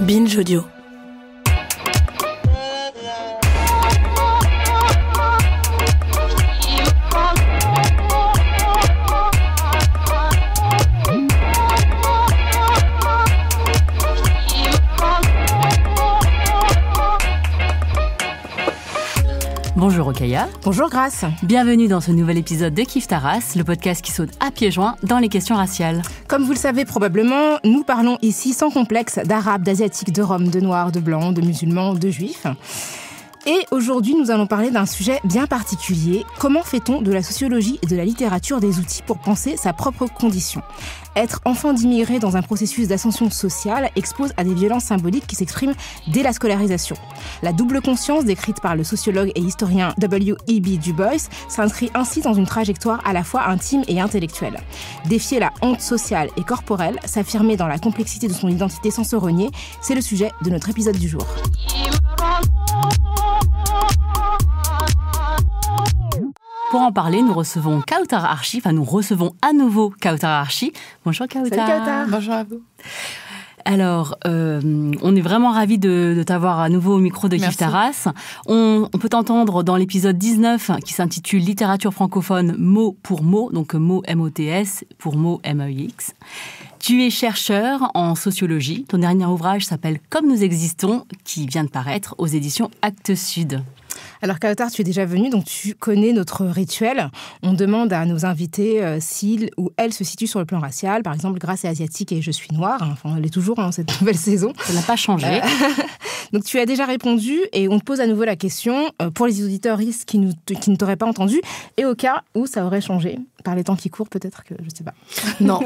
Binge Audio. Bonjour Grace. Bienvenue dans ce nouvel épisode de Kif Taras, le podcast qui saute à pieds joints dans les questions raciales. Comme vous le savez probablement, nous parlons ici sans complexe d'arabes, d'asiatiques, de roms, de noirs, de blancs, de musulmans, de juifs. Et aujourd'hui, nous allons parler d'un sujet bien particulier. Comment fait-on de la sociologie et de la littérature des outils pour penser sa propre condition Être enfant d'immigré dans un processus d'ascension sociale expose à des violences symboliques qui s'expriment dès la scolarisation. La double conscience décrite par le sociologue et historien W.E.B. Du Bois s'inscrit ainsi dans une trajectoire à la fois intime et intellectuelle. Défier la honte sociale et corporelle, s'affirmer dans la complexité de son identité sans se renier, c'est le sujet de notre épisode du jour. Pour en parler, nous recevons Kautar Archi, enfin nous recevons à nouveau Kautar Archi. Bonjour Kautar. Bonjour à vous. Alors, euh, on est vraiment ravis de, t'avoir à nouveau au micro de Kif On, peut t'entendre dans l'épisode 19 hein, qui s'intitule Littérature francophone mot pour mot, donc mot M-O-T-S pour mot M-E-X. e x tu es chercheur en sociologie. Ton dernier ouvrage s'appelle Comme nous existons, qui vient de paraître aux éditions Actes Sud. Alors Kautar, tu es déjà venu, donc tu connais notre rituel. On demande à nos invités euh, s'ils ou elles se situent sur le plan racial. Par exemple, Grâce est asiatique et je suis noire. Enfin, elle est toujours dans hein, cette nouvelle saison. Ça n'a pas changé. Euh, donc tu as déjà répondu et on te pose à nouveau la question euh, pour les auditeurs qui, qui ne t'auraient pas entendu et au cas où ça aurait changé par les temps qui courent, peut-être que je sais pas. Non,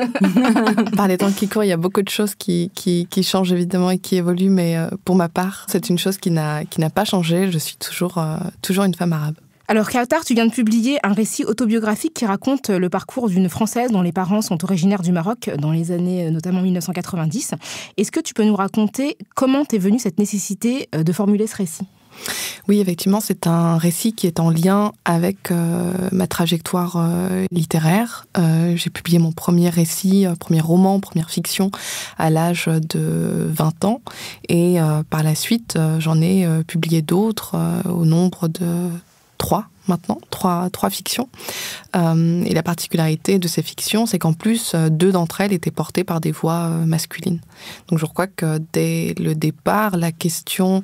par les temps qui courent, il y a beaucoup de choses qui, qui, changent évidemment et qui évoluent, mais euh, pour ma part, c'est une chose qui n'a pas changé. Je suis toujours, euh, toujours une femme arabe. Alors, Kautar, tu viens de publier un récit autobiographique qui raconte le parcours d'une Française dont les parents sont originaires du Maroc dans les années euh, notamment 1990. Est-ce que tu peux nous raconter comment est venue cette nécessité euh, de formuler ce récit oui, effectivement, c'est un récit qui est en lien avec euh, ma trajectoire littéraire. j'ai publié mon premier récit, premier roman, première fiction à l'âge de 20 ans. Et par la suite, j'en ai publié d'autres au nombre de 3 maintenant, trois, trois fictions. Euh, et la particularité de ces fictions, c'est qu'en plus, euh, deux d'entre elles étaient portées par des voix euh, masculines. Donc je crois que dès le départ, la question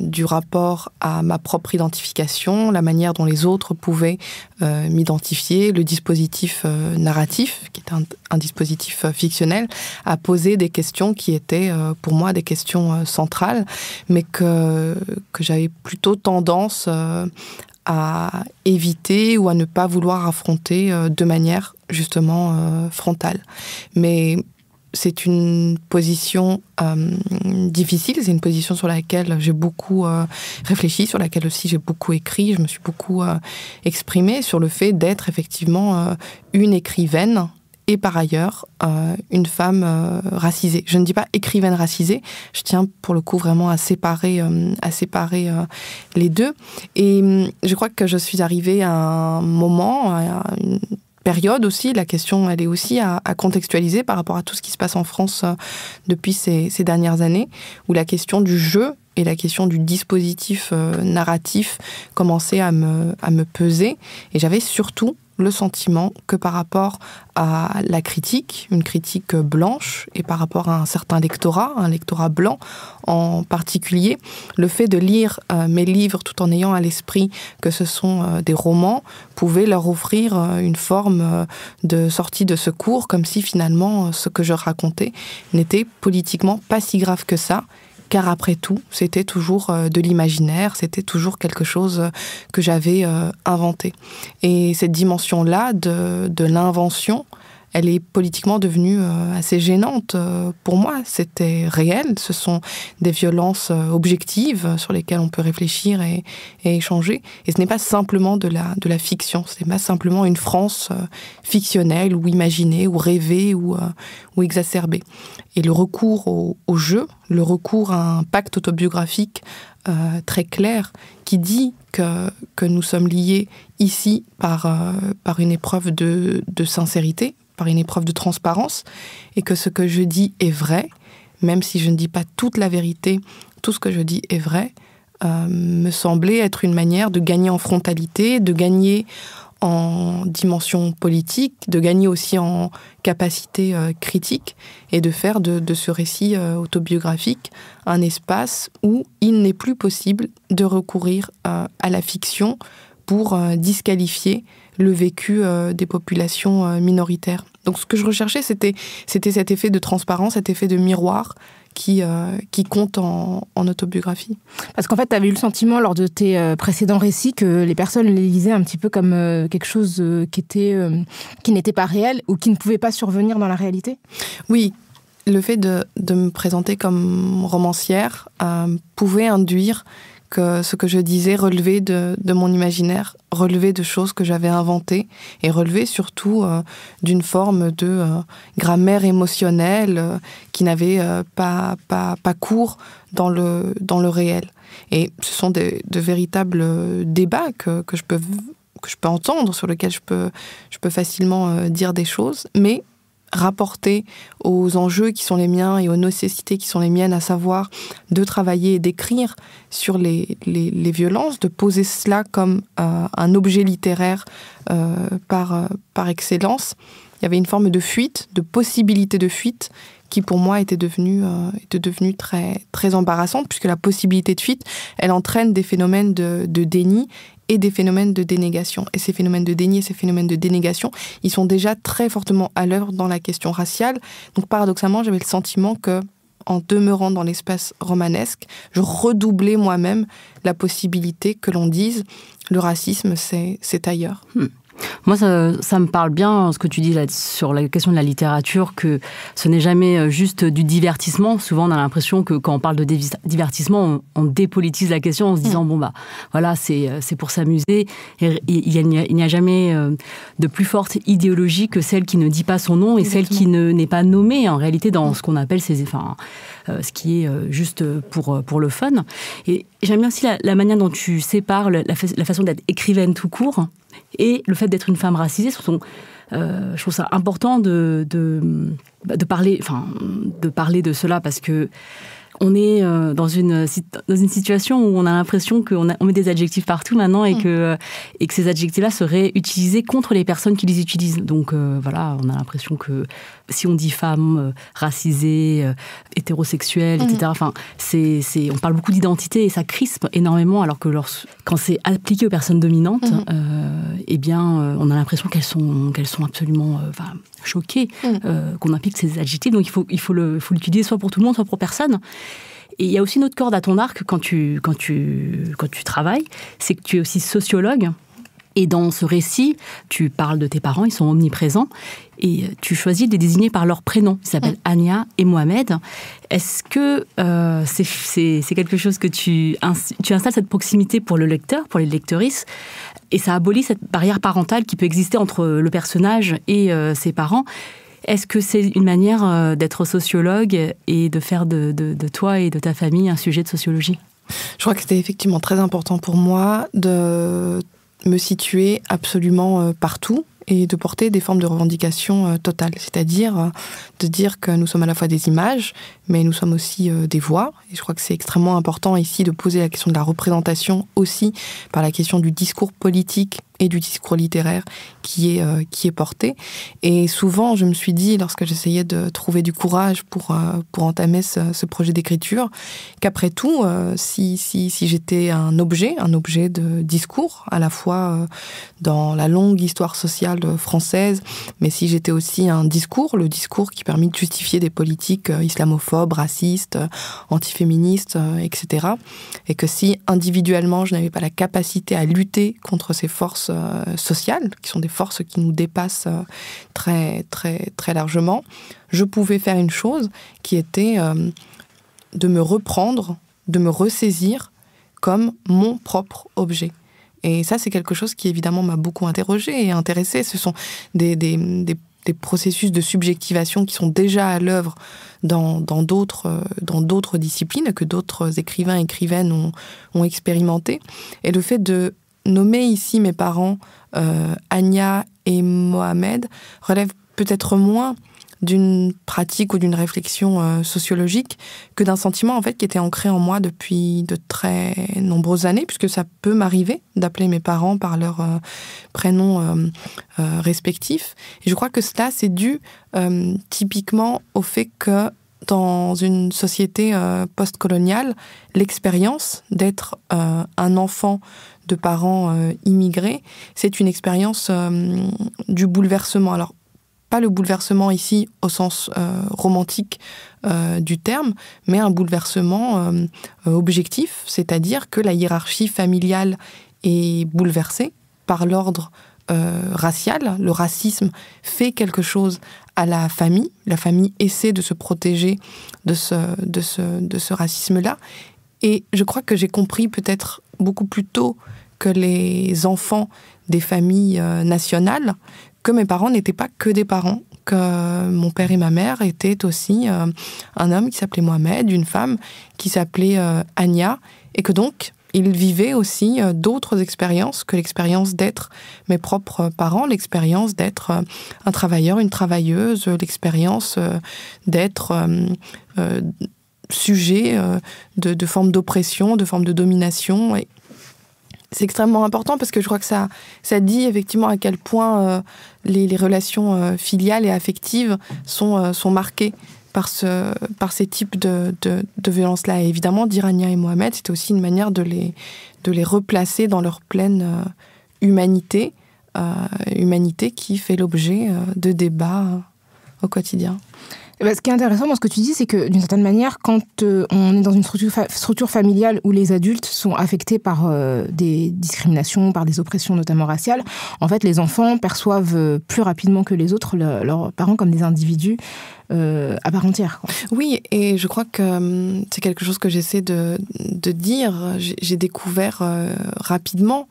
du rapport à ma propre identification, la manière dont les autres pouvaient m'identifier, le dispositif narratif, qui est un, un, dispositif fictionnel, a posé des questions qui étaient pour moi des questions centrales, mais que, que j'avais plutôt tendance à éviter ou à ne pas vouloir affronter euh, de manière justement euh, frontale. Mais c'est une position euh, difficile, c'est une position sur laquelle j'ai beaucoup réfléchi, sur laquelle aussi j'ai beaucoup écrit, je me suis beaucoup exprimée sur le fait d'être effectivement une écrivaine et par ailleurs euh, une femme euh, racisée. Je ne dis pas écrivaine racisée, je tiens pour le coup vraiment à séparer, euh, à séparer les deux. Et hum, je crois que je suis arrivée à un moment, à une période aussi, la question elle est aussi à, contextualiser par rapport à tout ce qui se passe en France depuis ces, dernières années, où la question du jeu et la question du dispositif narratif commençaient à me, à me peser. Et j'avais surtout le sentiment que par rapport à la critique, une critique blanche, et par rapport à un certain lectorat, un lectorat blanc en particulier, le fait de lire euh, mes livres tout en ayant à l'esprit que ce sont euh, des romans pouvait leur offrir euh, une forme de sortie de secours, comme si finalement ce que je racontais n'était politiquement pas si grave que ça, car après tout, c'était toujours euh, de l'imaginaire, c'était toujours quelque chose euh, que j'avais euh, inventé. Et cette dimension-là de, l'invention, elle est politiquement devenue euh, assez gênante euh, pour moi. C'était réel, ce sont des violences euh, objectives sur lesquelles on peut réfléchir et, échanger. Et ce n'est pas simplement de la, de la fiction, ce n'est pas simplement une France fictionnelle ou imaginée ou rêvée ou, ou exacerbée. Et le recours au, jeu, le recours à un pacte autobiographique très clair qui dit que, que nous sommes liés ici par, par une épreuve de sincérité, par une épreuve de transparence et que ce que je dis est vrai, même si je ne dis pas toute la vérité, tout ce que je dis est vrai, euh, me semblait être une manière de gagner en frontalité, de gagner en dimension politique, de gagner aussi en capacité euh, critique et de faire de, ce récit euh, autobiographique un espace où il n'est plus possible de recourir à la fiction pour disqualifier le vécu euh, des populations euh, minoritaires. Donc ce que je recherchais, c'était cet effet de transparence, cet effet de miroir qui, euh, qui compte en, autobiographie. Parce qu'en fait, tu avais eu le sentiment lors de tes précédents récits que les personnes les lisaient un petit peu comme quelque chose qui était qui n'était pas réel ou qui ne pouvait pas survenir dans la réalité Oui. Le fait de me présenter comme romancière pouvait induire ce que je disais relevait de, mon imaginaire, relevait de choses que j'avais inventées et relevait surtout euh, d'une forme de euh, grammaire émotionnelle euh, qui n'avait pas, pas, pas, cours dans le, dans le réel. Et ce sont de véritables débats que, je peux, que je peux entendre, sur lesquels je peux, je peux facilement dire des choses, mais rapporter aux enjeux qui sont les miens et aux nécessités qui sont les miennes, à savoir de travailler et d'écrire sur les, violences, de poser cela comme euh, un objet littéraire euh, par, euh, par excellence. Il y avait une forme de fuite, de possibilité de fuite qui pour moi euh, était devenue, très, très embarrassante, puisque la possibilité de fuite, elle entraîne des phénomènes de, déni et des phénomènes de dénégation. Et ces phénomènes de déni et ces phénomènes de dénégation, ils sont déjà très fortement à l'œuvre dans la question raciale. Donc paradoxalement, j'avais le sentiment que en demeurant dans l'espace romanesque, je redoublais moi-même la possibilité que l'on dise le racisme, c'est ailleurs. Hmm. Moi, ça, me parle bien ce que tu dis là, sur la question de la littérature, que ce n'est jamais euh, juste du divertissement. Souvent, on a l'impression que quand on parle de divertissement, on, dépolitise la question en se disant, mm. bon, bah voilà, c'est euh, pour s'amuser. Il n'y a, jamais euh, de plus forte idéologie que celle qui ne dit pas son nom et celle qui ne n'est pas nommée, en réalité, dans mm. ce qu'on appelle ces... Enfin, euh, ce qui est euh, juste pour, euh, pour le fun. Et j'aime bien aussi la, manière dont tu sépares la, façon d'être écrivaine tout court et le fait d'être une femme racisée. je trouve ça important de, bah, de, parler, enfin, de parler de cela parce que on est dans une, dans une situation où on a l'impression qu'on on met des adjectifs partout maintenant et mm. que, et que ces adjectifs-là seraient utilisés contre les personnes qui les utilisent. Donc voilà, on a l'impression que si on dit femme euh, racisée, euh, hétérosexuelle, etc. Mhm. Enfin, c'est, on parle beaucoup d'identité et ça crispe énormément, alors que lorsqu'on quand c'est appliqué aux personnes dominantes, mhm. euh, eh bien, on a l'impression qu'elles sont, qu'elles sont absolument choquées mhm. qu'on implique ces adjectifs. Donc il faut, il faut, le, faut l'utiliser soit pour tout le monde, soit pour personne. Et il y a aussi une autre corde à ton arc quand tu, quand quand tu travailles, c'est que tu es aussi sociologue. Et dans ce récit, tu parles de tes parents, ils sont omniprésents, et tu choisis de les désigner par leur prénom. Ils s'appellent Anya Ania et Mohamed. Est-ce que euh, c'est quelque chose que tu, tu installes cette proximité pour le lecteur, pour les lectrices, et ça abolit cette barrière parentale qui peut exister entre le personnage et euh, ses parents est-ce que c'est une manière euh, d'être sociologue et de faire de, de, de toi et de ta famille un sujet de sociologie Je crois que c'était effectivement très important pour moi de me situer absolument euh, partout et de porter des formes de revendication euh, totale, c'est-à-dire euh, de dire que nous sommes à la fois des images, mais nous sommes aussi des voix. Et je crois que c'est extrêmement important ici de poser la question de la représentation aussi par la question du discours politique et du discours littéraire qui est, euh, qui est porté. Et souvent, je me suis dit, lorsque j'essayais de trouver du courage pour, euh, pour entamer ce, projet d'écriture, qu'après tout, euh, si, si, si j'étais un objet, un objet de discours, à la fois dans la longue histoire sociale française, mais si j'étais aussi un discours, le discours qui permet de justifier des politiques islamophobes, racistes, antiféministes, etc. Et que si individuellement, je n'avais pas la capacité à lutter contre ces forces euh, sociales, qui sont des forces qui nous dépassent euh, très, très, très largement, je pouvais faire une chose qui était euh, de me reprendre, de me ressaisir comme mon propre objet. Et ça, c'est quelque chose qui, évidemment, m'a beaucoup interrogé et intéressé Ce sont des, processus de subjectivation qui sont déjà à l'œuvre dans d'autres dans disciplines que d'autres écrivains et écrivaines ont, ont, expérimenté et le fait de nommer ici mes parents, euh, Anya et Mohamed, relève peut-être moins d'une pratique ou d'une réflexion euh, sociologique que d'un sentiment en fait qui était ancré en moi depuis de très nombreuses années puisque ça peut m'arriver d'appeler mes parents par leur euh, prénoms respectifs et je crois que cela c'est dû typiquement au fait que dans une société postcoloniale, l'expérience d'être un enfant de parents euh, immigrés, c'est une expérience euh, du bouleversement. Alors, pas le bouleversement ici au sens euh, romantique du terme, mais un bouleversement objectif, c'est-à-dire que la hiérarchie familiale est bouleversée par l'ordre racial. Le racisme fait quelque chose à la famille. La famille essaie de se protéger de ce, de de ce racisme-là. Et je crois que j'ai compris peut-être beaucoup plus tôt que les enfants des familles euh, nationales, que mes parents n'étaient pas que des parents, que mon père et ma mère étaient aussi euh, un homme qui s'appelait Mohamed, une femme qui s'appelait euh, Anya, et que donc ils vivaient aussi d'autres expériences que l'expérience d'être mes propres parents, l'expérience d'être un travailleur, une travailleuse, l'expérience d'être sujet de, formes d'oppression, de formes de domination c'est extrêmement important parce que je crois que ça, ça dit effectivement à quel point euh, les, relations euh, filiales et affectives sont, euh, sont marquées par, ce, par ces types de, de, violences-là. Et évidemment, d'Irania et Mohamed, c'était aussi une manière de les, de les replacer dans leur pleine humanité, humanité qui fait l'objet de débats au quotidien. Eh ben, ce qui est intéressant dans ce que tu dis, c'est que d'une certaine manière, quand euh, on est dans une structure, structure, familiale où les adultes sont affectés par euh, des discriminations, par des oppressions notamment raciales, en fait, les enfants perçoivent euh, plus rapidement que les autres leurs parents comme des individus à part entière. Oui, et je crois que c'est quelque chose que j'essaie de, de, dire. J'ai découvert rapidement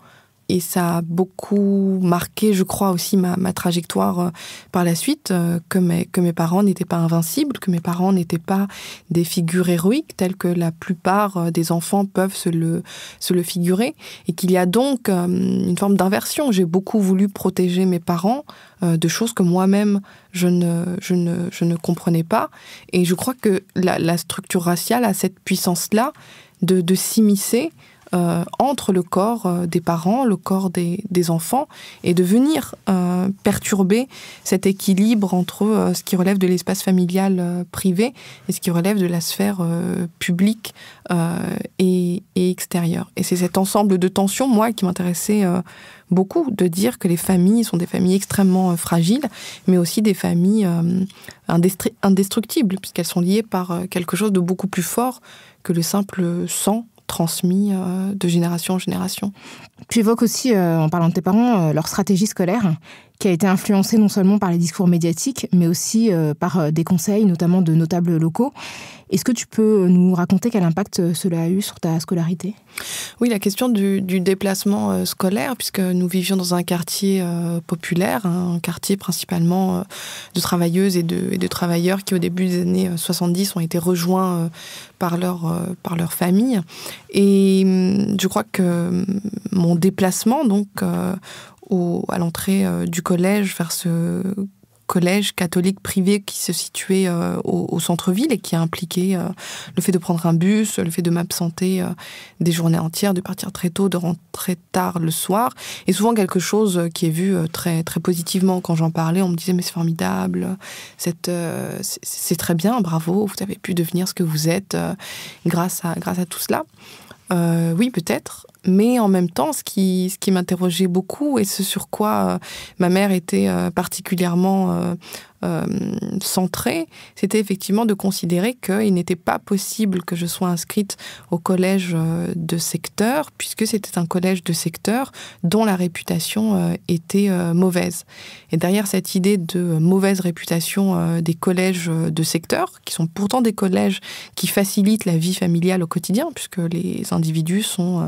et ça a beaucoup marqué, je crois, aussi ma, trajectoire euh, par la suite, euh, que mes, parents n'étaient pas invincibles, que mes parents n'étaient pas des figures héroïques telles que la plupart euh, des enfants peuvent se le, figurer, et qu'il y a donc une forme d'inversion. J'ai beaucoup voulu protéger mes parents de choses que moi-même je ne, comprenais pas, et je crois que la, structure raciale a cette puissance-là de s'immiscer euh, entre le corps euh, des parents, le corps des, des enfants, et de venir euh, perturber cet équilibre entre euh, ce qui relève de l'espace familial privé et ce qui relève de la sphère publique et, et, extérieure. Et c'est cet ensemble de tensions, moi, qui m'intéressait beaucoup, de dire que les familles sont des familles extrêmement fragiles, mais aussi des familles indestructibles, puisqu'elles sont liées par quelque chose de beaucoup plus fort que le simple sang transmis euh, de génération en génération. Tu évoques aussi, euh, en parlant de tes parents, euh, leur stratégie scolaire qui a été influencé non seulement par les discours médiatiques, mais aussi euh, par euh, des conseils, notamment de notables locaux. Est-ce que tu peux euh, nous raconter quel impact cela a eu sur ta scolarité Oui, la question du, déplacement scolaire, puisque nous vivions dans un quartier populaire, hein, un quartier principalement de travailleuses et de, travailleurs qui, au début des années 70, ont été rejoints par, leur, par leur famille. Et hum, je crois que hum, mon déplacement, donc, à l'entrée euh, du collège, vers ce collège catholique privé qui se situait euh, au, centre-ville et qui a impliqué euh, le fait de prendre un bus, le fait de m'absenter des journées entières, de partir très tôt, de rentrer tard le soir. Et souvent quelque chose qui est vu très, très positivement quand j'en parlais, on me disait mais c'est formidable, c'est, c'est très bien, bravo, vous avez pu devenir ce que vous êtes grâce, à, grâce à tout cela. oui, peut-être. Mais en même temps, ce qui, ce qui m'interrogeait beaucoup et ce sur quoi euh, ma mère était euh, particulièrement euh, centrée, c'était effectivement de considérer qu'il n'était pas possible que je sois inscrite au collège de secteur, puisque c'était un collège de secteur dont la réputation était mauvaise. Et derrière cette idée de mauvaise réputation des collèges de secteur, qui sont pourtant des collèges qui facilitent la vie familiale au quotidien, puisque les individus sont...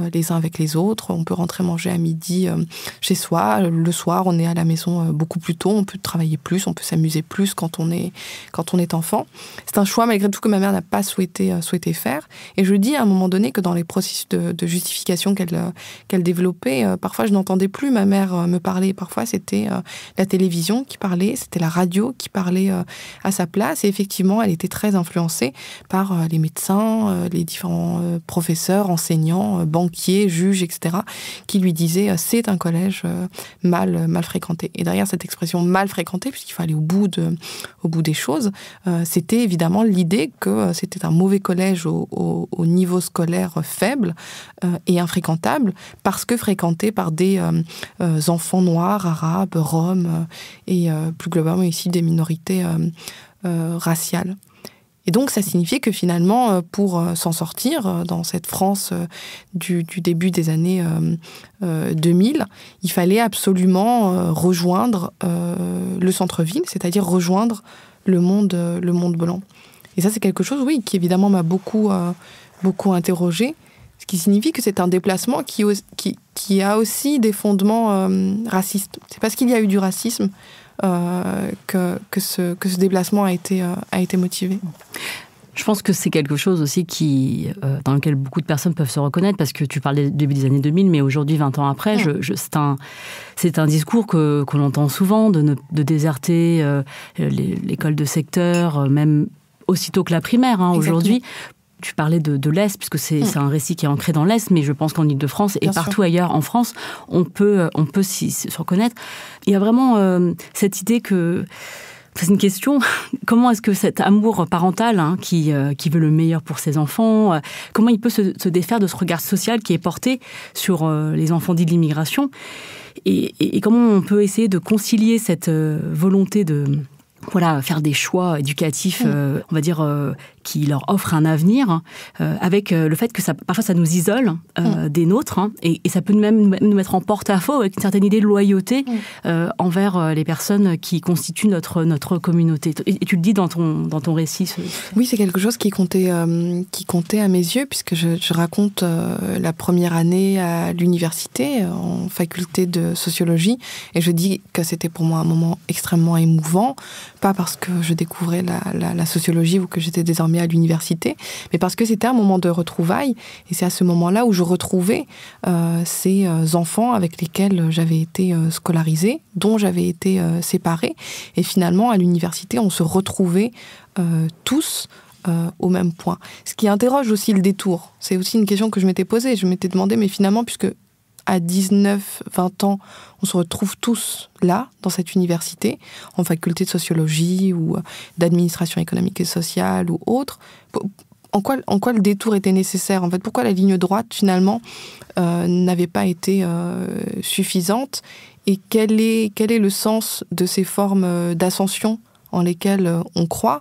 Euh, les uns avec les autres. On peut rentrer manger à midi euh, chez soi. Le soir, on est à la maison euh, beaucoup plus tôt. On peut travailler plus, on peut s'amuser plus quand on est, quand on est enfant. C'est un choix malgré tout que ma mère n'a pas souhaité, faire. Et je dis à un moment donné que dans les processus de, justification qu'elle qu'elle développait, parfois je n'entendais plus ma mère me parler. Parfois c'était la télévision qui parlait, c'était la radio qui parlait à sa place. Et effectivement, elle était très influencée par les médecins, les différents professeurs, enseignants, banquiers est juge, etc., qui lui disait euh, c'est un collège euh, euh, mal, fréquenté. Et derrière cette expression mal fréquenté, puisqu'il fallait au bout, au bout des choses, c'était évidemment l'idée que c'était un mauvais collège au, au niveau scolaire faible et infréquentable, parce que fréquenté par des enfants noirs, arabes, roms, et plus globalement ici des minorités raciales. Et donc, ça signifiait que finalement, euh, pour euh, s'en sortir euh, dans cette France du, début des années 2000, il fallait absolument rejoindre le centre-ville, c'est-à-dire rejoindre le monde, le monde blanc. Et ça, c'est quelque chose, oui, qui évidemment m'a beaucoup, beaucoup interrogé. Ce qui signifie que c'est un déplacement qui, qui, a aussi des fondements racistes. C'est parce qu'il y a eu du racisme euh, que, ce, que, ce, déplacement a été, euh, a été motivé. Je pense que c'est quelque chose aussi qui, euh, dans lequel beaucoup de personnes peuvent se reconnaître, parce que tu parlais début des années 2000, mais aujourd'hui, 20 ans après, je, c'est un, discours que, entend souvent, de, déserter l'école de secteur, même aussitôt que la primaire hein, aujourd'hui, tu parlais de, l'Est, puisque mm. c'est un récit qui est ancré dans l'Est, mais je pense qu'en Ile-de-France et partout ailleurs en France, on peut, on peut s'y reconnaître. Il y a vraiment euh, cette idée que... C'est une question. Comment est-ce que cet amour parental, hein, qui, euh, qui veut le meilleur pour ses enfants, euh, comment il peut se, défaire de ce regard social qui est porté sur les enfants dits de l'immigration et, comment on peut essayer de concilier cette volonté de, voilà, faire des choix éducatifs, euh, on va dire, euh, qui leur offrent un avenir, hein, euh, avec le fait que ça, parfois ça nous isole des nôtres, hein, et, ça peut même nous mettre en porte-à-faux avec une certaine idée de loyauté envers les personnes qui constituent notre, notre communauté. Et, tu le dis dans ton, dans ton récit. Oui, c'est quelque chose qui comptait, qui comptait à mes yeux, puisque je, je raconte la première année à l'université, en faculté de sociologie, et je dis que c'était pour moi un moment extrêmement émouvant pas parce que je découvrais la, sociologie ou que j'étais désormais à l'université, mais parce que c'était un moment de retrouvailles. Et c'est à ce moment-là où je retrouvais euh, ces euh, enfants avec lesquels j'avais été euh, scolarisée, dont j'avais été séparée. Et finalement, à l'université, on se retrouvait tous. au même point. Ce qui interroge aussi le détour. C'est aussi une question que je m'étais posée. Je m'étais demandé, mais finalement, puisque à 19, 20 ans, on se retrouve tous là, dans cette université, en faculté de sociologie ou euh, d'administration économique et sociale ou autre. En quoi, en quoi le détour était nécessaire En fait, pourquoi la ligne droite, finalement, euh, n'avait pas été euh, suffisante Et quel est, quel est le sens de ces formes d'ascension en lesquelles on croit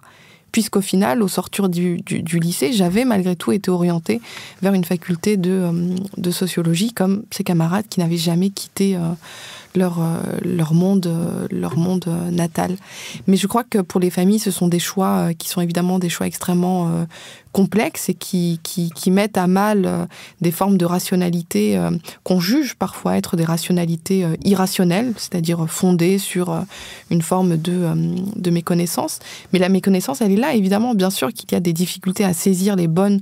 puisqu'au final, au sortir du, lycée, j'avais malgré tout été orientée vers une faculté de euh, sociologie, comme ses camarades qui n'avaient jamais quitté euh, leur, euh, leur, monde, euh, leur monde euh, natal. Mais je crois que pour les familles, ce sont des choix qui sont évidemment des choix extrêmement complexes et qui, qui, qui, mettent à mal des formes de rationalité qu'on juge parfois être des rationalités irrationnelles, c'est-à-dire fondées sur une forme de, de méconnaissance. Mais la méconnaissance, elle est là, évidemment, bien sûr qu'il y a des difficultés à saisir les bonnes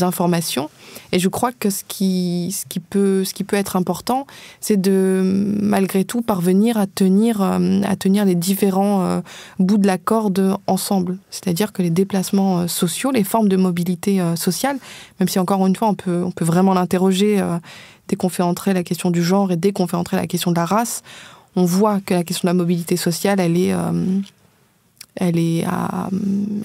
informations. Et je crois que ce qui, peut, ce qui peut être important, c'est de malgré tout parvenir à tenir, euh, à tenir les différents euh, bouts de la corde ensemble. C'est-à-dire que les déplacements euh, sociaux, les formes de mobilité sociale, même si encore une fois on peut, on peut vraiment l'interroger dès qu'on fait entrer la question du genre et dès qu'on fait entrer la question de la race, on voit que la question de la mobilité sociale, elle est elle est à,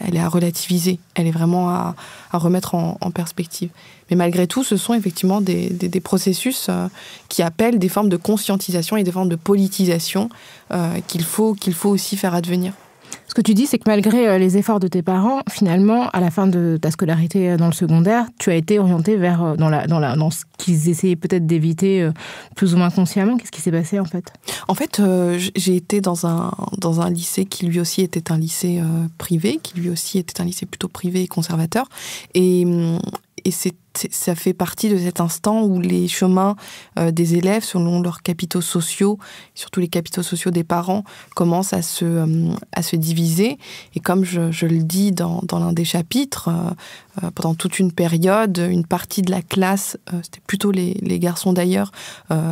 elle est à relativiser, elle est vraiment à, remettre en, perspective. Mais malgré tout, ce sont effectivement des, processus euh, qui appellent des formes de conscientisation et des formes de politisation euh, qu'il faut, qu'il faut aussi faire advenir que tu dis, c'est que malgré euh, les efforts de tes parents, finalement, à la fin de ta scolarité euh, dans le secondaire, tu as été orienté vers euh, dans, la, dans, la, dans ce qu'ils essayaient peut-être d'éviter plus ou moins consciemment. Qu'est-ce qui s'est passé en fait En fait, j'ai été dans un, dans un lycée qui lui aussi était un lycée privé, qui lui aussi était un lycée plutôt privé et conservateur. Et, hum, et c'est ça fait partie de cet instant où les chemins euh, des élèves, selon leurs capitaux sociaux, surtout les capitaux sociaux des parents, commencent à se, euh, à se diviser. Et comme je, je le dis dans, dans l'un des chapitres, euh, pendant toute une période, une partie de la classe, c'était plutôt les, les garçons d'ailleurs,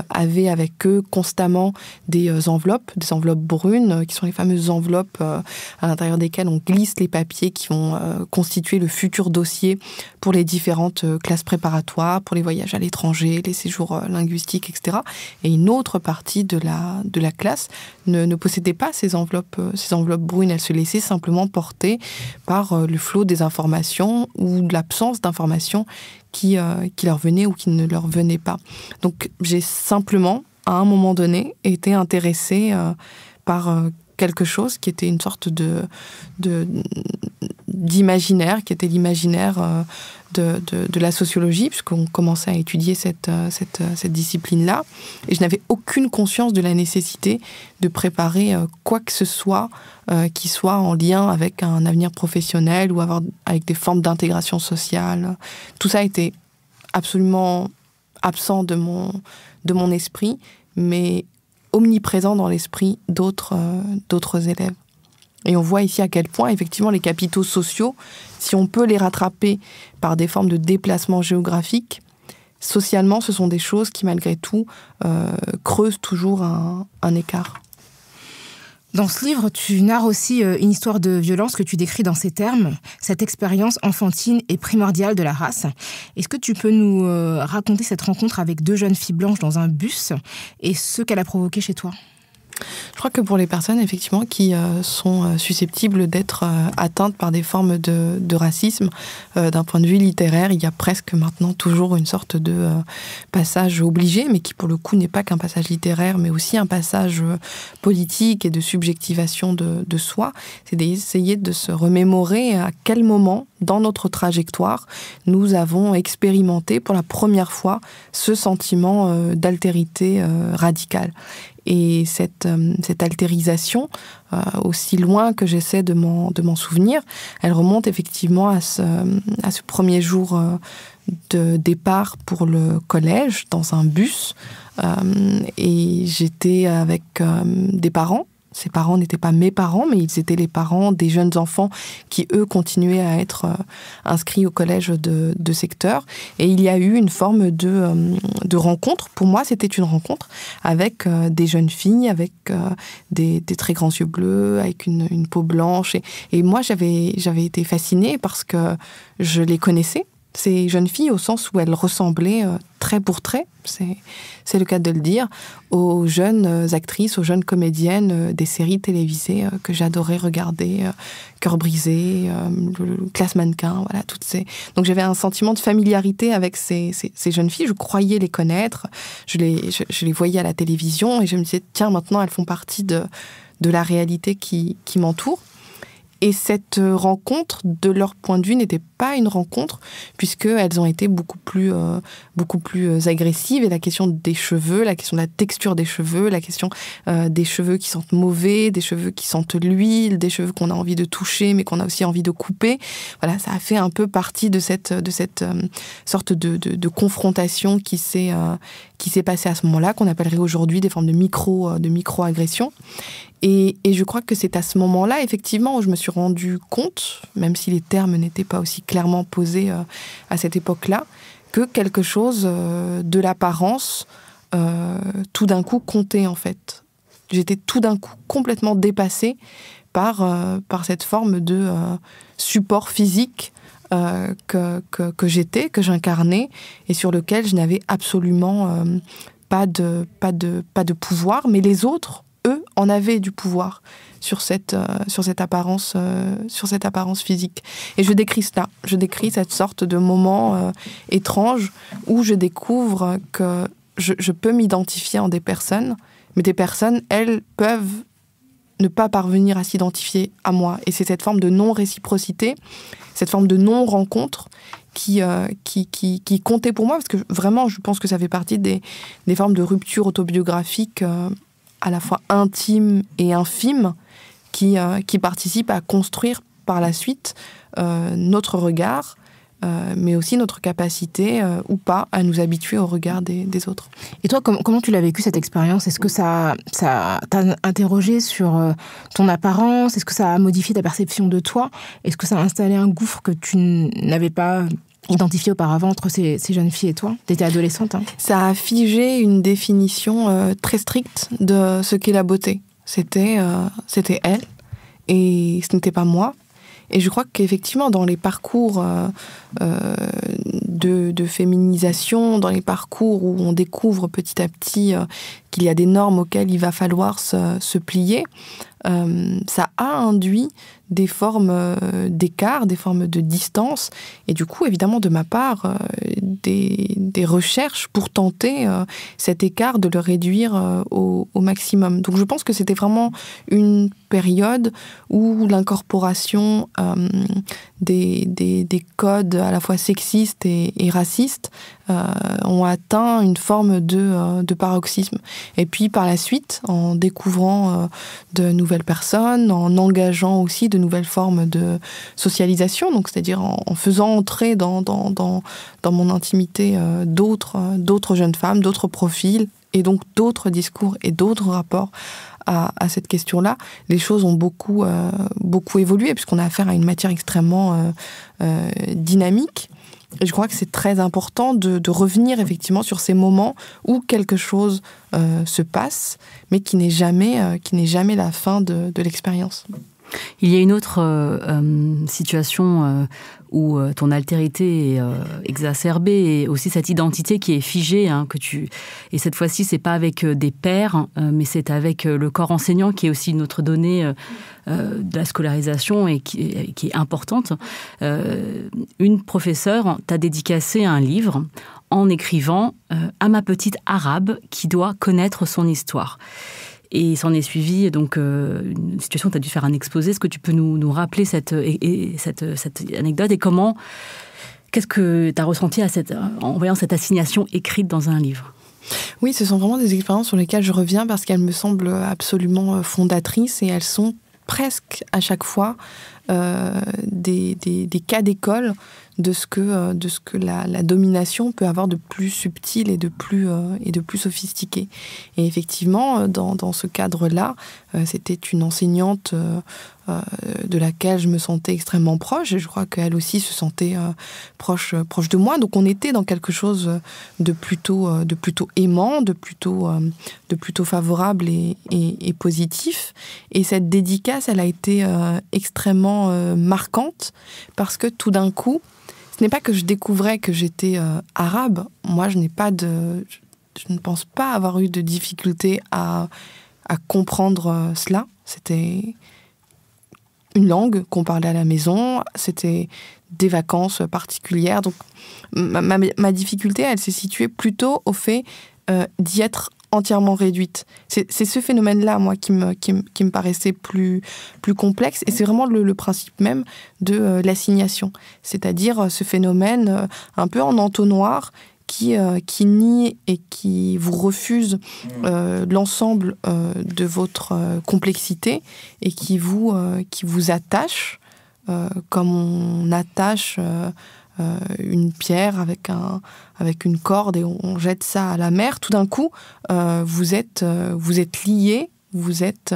avaient avec eux constamment des enveloppes, des enveloppes brunes, qui sont les fameuses enveloppes à l'intérieur desquelles on glisse les papiers qui vont constituer le futur dossier pour les différentes classes préparatoire pour les voyages à l'étranger, les séjours euh, linguistiques, etc. Et une autre partie de la, de la classe ne, ne possédait pas ces enveloppes, euh, ces enveloppes brunes. Elles se laissaient simplement porter par euh, le flot des informations ou l'absence d'informations qui, qui leur venaient ou qui ne leur venaient pas. Donc j'ai simplement, à un moment donné, été intéressée par... quelque chose qui était une sorte de d'imaginaire, qui était l'imaginaire de, la sociologie, puisqu'on commençait à étudier cette, euh, euh, cette, discipline-là, et je n'avais aucune conscience de la nécessité de préparer euh, quoi que ce soit qui soit en lien avec un avenir professionnel ou avoir, avec des formes d'intégration sociale. Tout ça était absolument absent de mon, de mon esprit, mais omniprésent dans l'esprit d'autres d'autres élèves. Et on voit ici à quel point, effectivement, les capitaux sociaux, si on peut les rattraper par des formes de déplacement géographique, socialement, ce sont des choses qui, malgré tout, euh, creusent toujours un, un, écart. Dans ce livre, tu narres aussi euh, une histoire de violence que tu décris dans ces termes. Cette expérience enfantine et primordiale de la race. Est-ce que tu peux nous euh, raconter cette rencontre avec deux jeunes filles blanches dans un bus et ce qu'elle a provoqué chez toi je crois que pour les personnes, effectivement, qui euh, sont euh, susceptibles d'être euh, atteintes par des formes de, racisme, d'un point de vue littéraire, il y a presque maintenant toujours une sorte de passage obligé, mais qui pour le coup n'est pas qu'un passage littéraire, mais aussi un passage politique et de subjectivation de, de soi. C'est d'essayer de se remémorer à quel moment dans notre trajectoire, nous avons expérimenté pour la première fois ce sentiment d'altérité radicale. Et cette, euh, cette altérisation, euh, aussi loin que j'essaie de m'en souvenir, elle remonte effectivement à ce, à ce premier jour euh, de départ pour le collège dans un bus. et j'étais avec des parents ses parents n'étaient pas mes parents, mais ils étaient les parents des jeunes enfants qui, eux, continuaient à être euh, inscrits au collège de, secteur. Et il y a eu une forme de, euh, rencontre. Pour moi, c'était une rencontre avec euh, des jeunes filles, avec des, très grands yeux bleus, avec une, peau blanche. Et, moi, j'avais été fascinée parce que je les connaissais ces jeunes filles au sens où elles ressemblaient trait pour trait, c'est le cas de le dire, aux jeunes euh, actrices, aux jeunes comédiennes euh, des séries télévisées euh, que j'adorais regarder, Cœur brisé, Classe mannequin, voilà, toutes ces. Donc j'avais un sentiment de familiarité avec ces, jeunes filles, je croyais les connaître, je les, voyais à la télévision et je me disais, tiens, maintenant elles font partie de, la réalité qui m'entoure. Et cette euh, rencontre, de leur point de vue, n'était pas une rencontre, puisqu'elles ont été beaucoup plus, euh, beaucoup plus euh, agressives. Et la question des cheveux, la question de la texture des cheveux, la question des cheveux qui sentent mauvais, des cheveux qui sentent l'huile, des cheveux qu'on a envie de toucher, mais qu'on a aussi envie de couper. Voilà, ça a fait un peu partie de cette, de cette sorte de, confrontation qui s'est, qui s'est passée à ce moment-là, qu'on appellerait aujourd'hui des formes de, micro, de micro-agression. Et, je crois que c'est à ce moment-là, effectivement, où je me suis rendu compte, même si les termes n'étaient pas aussi clairement posés euh, à cette époque-là, que quelque chose euh, de l'apparence, euh, tout d'un coup, comptait en fait. J'étais tout d'un coup complètement dépassée par, par cette forme de support physique que, que, j'étais, que j'incarnais, et sur lequel je n'avais absolument pas, de, pas, de, pas de pouvoir, mais les autres en avait du pouvoir sur cette, euh, sur cette, apparence, euh, sur cette apparence physique. Et je décris cela, je décris cette sorte de moment euh, étrange où je découvre que je, peux m'identifier en des personnes, mais des personnes, elles, peuvent ne pas parvenir à s'identifier à moi. Et c'est cette forme de non-réciprocité, cette forme de non-rencontre qui, qui, comptait pour moi, parce que vraiment, je pense que ça fait partie des, formes de rupture autobiographique à la fois intime et infime qui, euh, qui participe à construire par la suite euh, notre regard, euh, mais aussi notre capacité ou pas à nous habituer au regard des, autres. Et toi, comment tu l'as vécu cette expérience Est-ce que ça t'a interrogé sur ton apparence Est-ce que ça a modifié ta perception de toi Est-ce que ça a installé un gouffre que tu n'avais pas identifié auparavant entre ces, jeunes filles et toi T'étais adolescente. Hein Ça a figé une définition euh, très stricte de ce qu'est la beauté. C'était euh, c'était elle et ce n'était pas moi. Et je crois qu'effectivement, dans les parcours euh, de, féminisation, dans les parcours où on découvre petit à petit qu'il y a des normes auxquelles il va falloir se, se plier, euh, ça a induit des formes euh, d'écart, des formes de distance, et du coup, évidemment, de ma part, euh, des, recherches pour tenter cet écart de le réduire au, maximum. Donc, je pense que c'était vraiment une période où l'incorporation des, codes à la fois sexistes et, et racistes euh, ont atteint une forme euh, de, paroxysme. Et puis par la suite, en découvrant euh, de nouvelles personnes, en engageant aussi de nouvelles formes de socialisation, donc c'est-à-dire en, faisant entrer dans, mon intimité d'autres, jeunes femmes, d'autres profils, et donc d'autres discours et d'autres rapports à, cette question-là, les choses ont beaucoup, beaucoup évolué, puisqu'on a affaire à une matière extrêmement dynamique, et je crois que c'est très important de, revenir effectivement sur ces moments où quelque chose euh, se passe, mais qui n'est jamais, euh, jamais la fin de, l'expérience. Il y a une autre euh, situation où euh, ton altérité est euh, exacerbée et aussi cette identité qui est figée, hein, que tu et cette fois-ci c'est pas avec euh, des pères, hein, mais c'est avec le corps enseignant qui est aussi notre donnée de la scolarisation et qui, qui est importante. une professeure t'a dédicacé un livre en écrivant à ma petite arabe qui doit connaître son histoire. Et s'en est suivi donc euh, une situation où tu as dû faire un exposé. Est-ce que tu peux nous, nous rappeler cette, euh, cette, euh, cette anecdote et comment Qu'est-ce que tu as ressenti à cette, en voyant cette assignation écrite dans un livre oui, ce sont vraiment des expériences sur lesquelles je reviens parce qu'elles me semblent absolument fondatrices et elles sont presque à chaque fois des, des, cas d'école de ce que, euh, de ce que la, domination peut avoir de plus subtil et de plus, euh, et de plus sophistiqué. Et effectivement, euh, dans, ce cadre-là, c'était une enseignante de laquelle je me sentais extrêmement proche et je crois qu'elle aussi se sentait proche, proche de moi. Donc on était dans quelque chose de plutôt, de plutôt aimant, de plutôt, de plutôt favorable et, et positif. Et cette dédicace, elle a été extrêmement marquante parce que tout d'un coup, ce n'est pas que je découvrais que j'étais euh, arabe. Moi, je n'ai pas de. Je, ne pense pas avoir eu de difficulté à, comprendre euh, cela. C'était une langue qu'on parlait à la maison. C'était des vacances particulières. Donc, ma, difficulté, elle s'est située plutôt au fait euh, d'y être entièrement réduite. C'est ce phénomène-là, moi, qui me, qui, me, paraissait plus, plus complexe. Et c'est vraiment le, principe même de euh, l'assignation. C'est-à-dire euh, ce phénomène euh, un peu en entonnoir qui, qui nie et qui vous refuse mm. l'ensemble de votre complexité et qui vous, qui vous attache comme on attache euh, une pierre avec, un, avec une corde et on, jette ça à la mer, tout d'un coup, euh, vous, êtes, êtes euh, lié, vous êtes,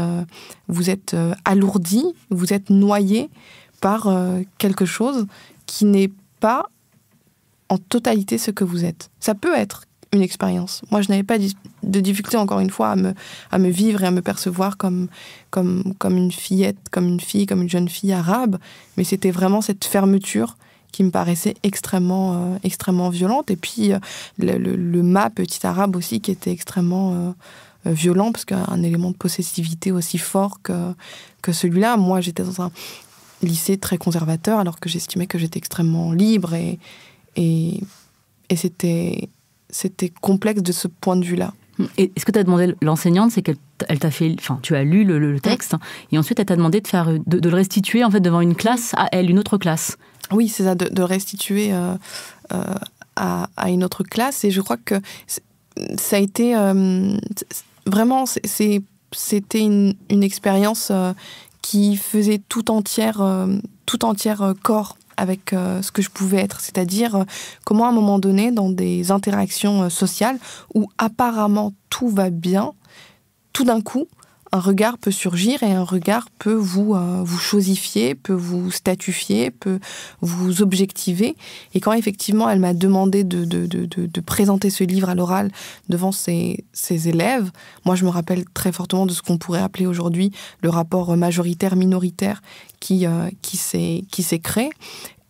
vous êtes alourdi, vous êtes noyé par quelque chose qui n'est pas en totalité ce que vous êtes. Ça peut être une expérience. Moi, je n'avais pas de difficulté, encore une fois, à me, à me vivre et à me percevoir comme, comme, comme une fillette, comme une fille, comme une jeune fille arabe, mais c'était vraiment cette fermeture qui me paraissait extrêmement, euh, extrêmement violente. Et puis euh, le, le, mât petit arabe aussi qui était extrêmement euh, violent, parce un élément de possessivité aussi fort que, que celui-là. Moi, j'étais dans un lycée très conservateur, alors que j'estimais que j'étais extrêmement libre. Et, et, c'était, c'était complexe de ce point de vue-là. Est-ce que tu as demandé l'enseignante, c'est qu'elle t'a fait, enfin, tu as lu le, texte, hein, et ensuite elle t'a demandé de faire, de, le restituer en fait devant une classe à elle, une autre classe. Oui, c'est ça, de, restituer euh, euh, à, une autre classe. Et je crois que ça a été euh, vraiment, c'était une, expérience qui faisait tout entière, tout entière corps avec ce que je pouvais être, c'est-à-dire comment à un moment donné, dans des interactions sociales où apparemment tout va bien, tout d'un coup, un regard peut surgir et un regard peut vous, euh, vous chosifier, peut vous statufier, peut vous objectiver. Et quand effectivement elle m'a demandé de, de, de, présenter ce livre à l'oral devant ses, ses, élèves, moi je me rappelle très fortement de ce qu'on pourrait appeler aujourd'hui le rapport majoritaire-minoritaire qui, euh, qui s'est créé.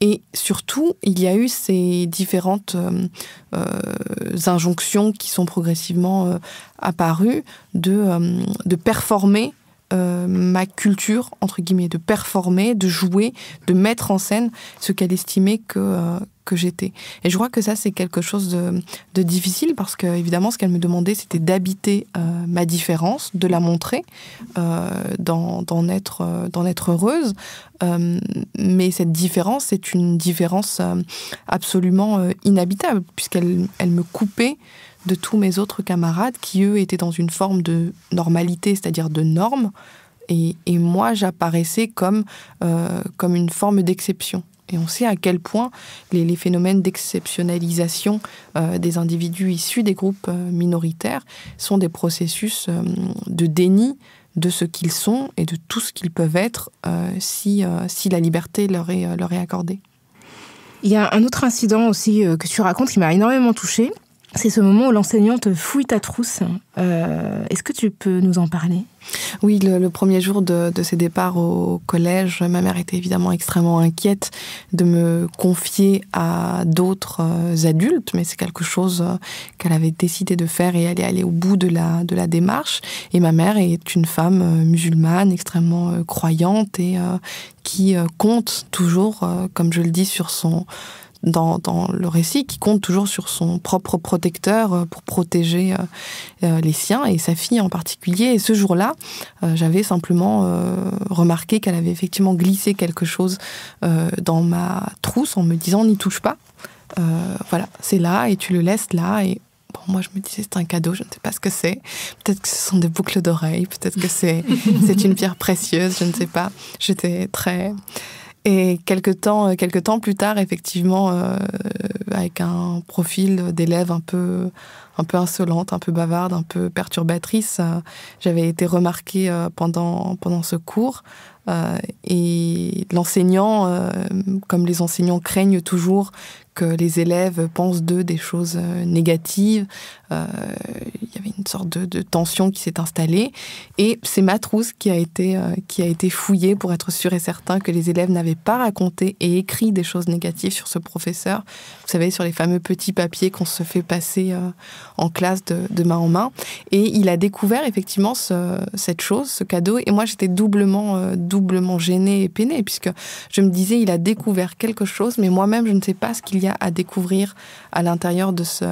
Et surtout, il y a eu ces différentes euh, euh, injonctions qui sont progressivement euh, apparues de, de performer euh, ma culture, entre guillemets, de performer, de jouer, de mettre en scène ce qu'elle estimait que, euh, que j'étais. Et je crois que ça, c'est quelque chose de, de, difficile parce que, évidemment, ce qu'elle me demandait, c'était d'habiter euh, ma différence, de la montrer, euh, d'en être, euh, être heureuse. mais cette différence, c'est une différence absolument inhabitable puisqu'elle elle me coupait de tous mes autres camarades qui, eux, étaient dans une forme de normalité, c'est-à-dire de norme Et, moi, j'apparaissais comme, euh, comme une forme d'exception. Et on sait à quel point les, phénomènes d'exceptionnalisation euh, des individus issus des groupes euh, minoritaires sont des processus de déni de ce qu'ils sont et de tout ce qu'ils peuvent être si, si la liberté leur est, leur est accordée. Il y a un autre incident aussi que tu racontes qui m'a énormément touchée. C'est ce moment où l'enseignante fouille ta trousse. Euh, est-ce que tu peux nous en parler Oui, le, premier jour de, ses départs au collège, ma mère était évidemment extrêmement inquiète de me confier à d'autres euh, adultes, mais c'est quelque chose euh, qu'elle avait décidé de faire et elle est allée au bout de la, de la démarche. Et ma mère est une femme musulmane extrêmement croyante et qui compte toujours, comme je le dis, sur son dans, le récit, qui compte toujours sur son propre protecteur euh, pour protéger euh, euh, les siens et sa fille en particulier. Et ce jour-là, j'avais simplement remarqué qu'elle avait effectivement glissé quelque chose dans ma trousse en me disant n'y touche pas. voilà, c'est là et tu le laisses là. Et bon, moi, je me disais, c'est un cadeau, je ne sais pas ce que c'est. Peut-être que ce sont des boucles d'oreilles, peut-être que c'est, c'est une pierre précieuse, je ne sais pas. J'étais très et quelques temps, euh, temps plus tard, effectivement, euh, avec un profil d'élève un peu, insolente, un peu bavarde, un peu perturbatrice, euh, j'avais été remarquée pendant, pendant ce cours. et l'enseignant, comme les enseignants craignent toujours les élèves pensent d'eux des choses euh, négatives. Euh, il y avait une sorte de, tension qui s'est installée. Et c'est matrousse qui a, été, euh, qui a été fouillée pour être sûr et certain que les élèves n'avaient pas raconté et écrit des choses négatives sur ce professeur. Vous savez, sur les fameux petits papiers qu'on se fait passer en classe de, main en main. Et il a découvert effectivement cette chose, ce cadeau. Et moi, j'étais doublement, doublement gênée et peinée, puisque je me disais, il a découvert quelque chose, mais moi-même, je ne sais pas ce qu'il y a à découvrir à l'intérieur de ce,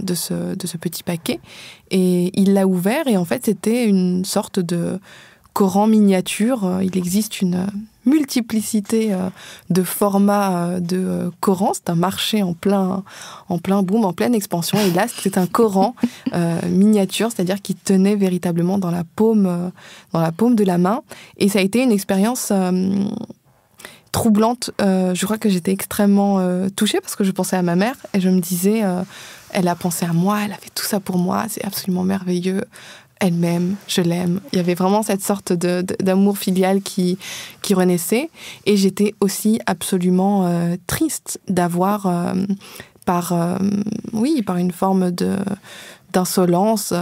de, ce, de ce petit paquet. Et il l'a ouvert et en fait c'était une sorte de Coran miniature. Euh, il existe une multiplicité euh, de formats euh, de Coran. C'est un marché en plein, en plein boom, en pleine expansion. Et là, c'est un Coran miniature, c'est-à-dire qui tenait véritablement dans la paume, dans la paume de la main. Et ça a été une expérience troublante. Euh, je crois que j'étais extrêmement euh, touchée parce que je pensais à ma mère et je me disais, euh, elle a pensé à moi, elle a fait tout ça pour moi, c'est absolument merveilleux. Elle m'aime, je l'aime. Il y avait vraiment cette sorte d'amour filial qui, qui renaissait. Et j'étais aussi absolument triste d'avoir, par, oui, par une forme de d'insolence,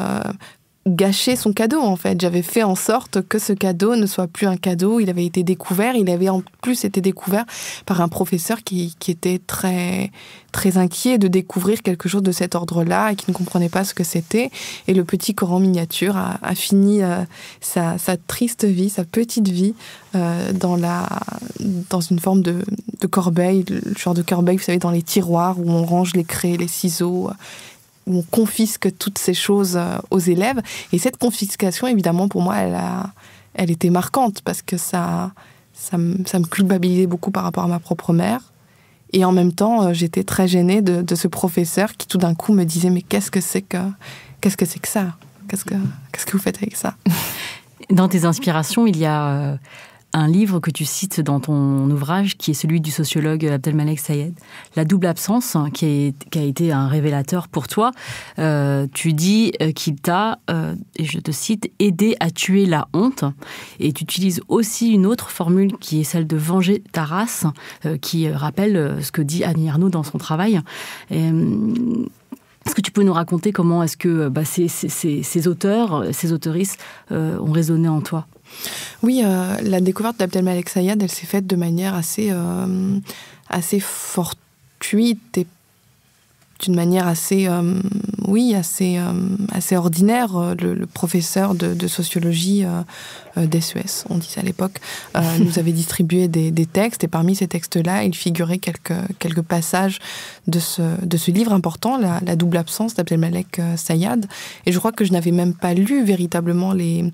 gâcher son cadeau en fait. J'avais fait en sorte que ce cadeau ne soit plus un cadeau. Il avait été découvert. Il avait en plus été découvert par un professeur qui, qui était très très inquiet de découvrir quelque chose de cet ordre-là et qui ne comprenait pas ce que c'était. Et le petit Coran miniature a, fini euh, sa, sa, triste vie, sa petite vie euh, dans la dans une forme de, de corbeille, le genre de corbeille, vous savez, dans les tiroirs où on range les craies, les ciseaux, où on confisque toutes ces choses euh, aux élèves. Et cette confiscation, évidemment, pour moi, elle, a, elle était marquante parce que ça, ça, me, ça me culpabilisait beaucoup par rapport à ma propre mère. Et en même temps, euh, j'étais très gênée de, ce professeur qui tout d'un coup me disait mais qu'est-ce que c'est que qu'est-ce que c'est que ça qu'est-ce que qu'est-ce que vous faites avec ça Dans tes inspirations, il y a euh, un livre que tu cites dans ton ouvrage, qui est celui du sociologue Abdelmalek Sayed, La double absence, hein, qui, a été un révélateur pour toi. Euh, tu dis euh, qu'il t'a, euh, et je te cite, aidé à tuer la honte. Et tu utilises aussi une autre formule qui est celle de venger ta race, qui rappelle ce que dit Annie Arnaud dans son travail. est-ce que tu peux nous raconter comment est-ce que bah, ces, auteurs, ces autoristes ont résonné en toi oui, euh, la découverte d'Abdelmalek Sayad, elle s'est faite de manière assez, euh, assez fortuite et d'une manière assez, euh, oui, assez, assez ordinaire. Le, professeur de sociologie euh, des on disait à l'époque, euh, nous avait distribué des, textes et parmi ces textes-là, il figurait quelques, passages de ce, de ce livre important, La, double absence d'Abdelmalek euh, Sayad. Et je crois que je n'avais même pas lu véritablement les,